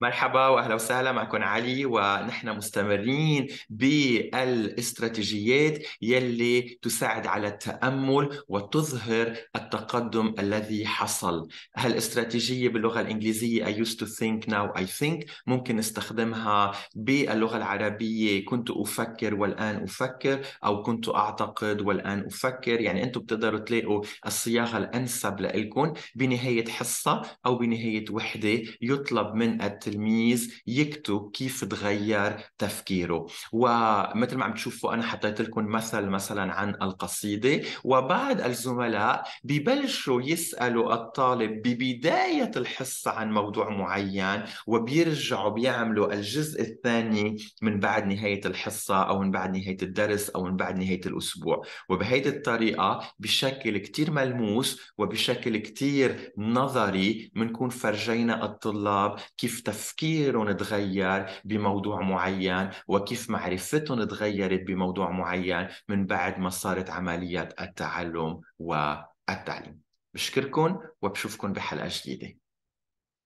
مرحبا واهلا وسهلا معكم علي ونحن مستمرين بالاستراتيجيات يلي تساعد على التامل وتظهر التقدم الذي حصل هالاستراتيجيه باللغه الانجليزيه I used to think now I think ممكن نستخدمها باللغه العربيه كنت افكر والان افكر او كنت اعتقد والان افكر يعني انتم بتقدروا تلاقوا الصياغه الانسب لكم بنهايه حصه او بنهايه وحده يطلب من الت التلميذ يكتب كيف تغير تفكيره ومثل ما عم تشوفوا أنا حطيت لكم مثل مثلا عن القصيدة وبعد الزملاء ببلشوا يسألوا الطالب ببداية الحصة عن موضوع معين وبيرجعوا بيعملوا الجزء الثاني من بعد نهاية الحصة أو من بعد نهاية الدرس أو من بعد نهاية الأسبوع وبهيدي الطريقة بشكل كتير ملموس وبشكل كتير نظري بنكون فرجينا الطلاب كيف تفكيرهم تغير بموضوع معين وكيف معرفتهم تغيرت بموضوع معين من بعد ما صارت عمليات التعلم والتعليم بشكركم وبشوفكم بحلقة جديدة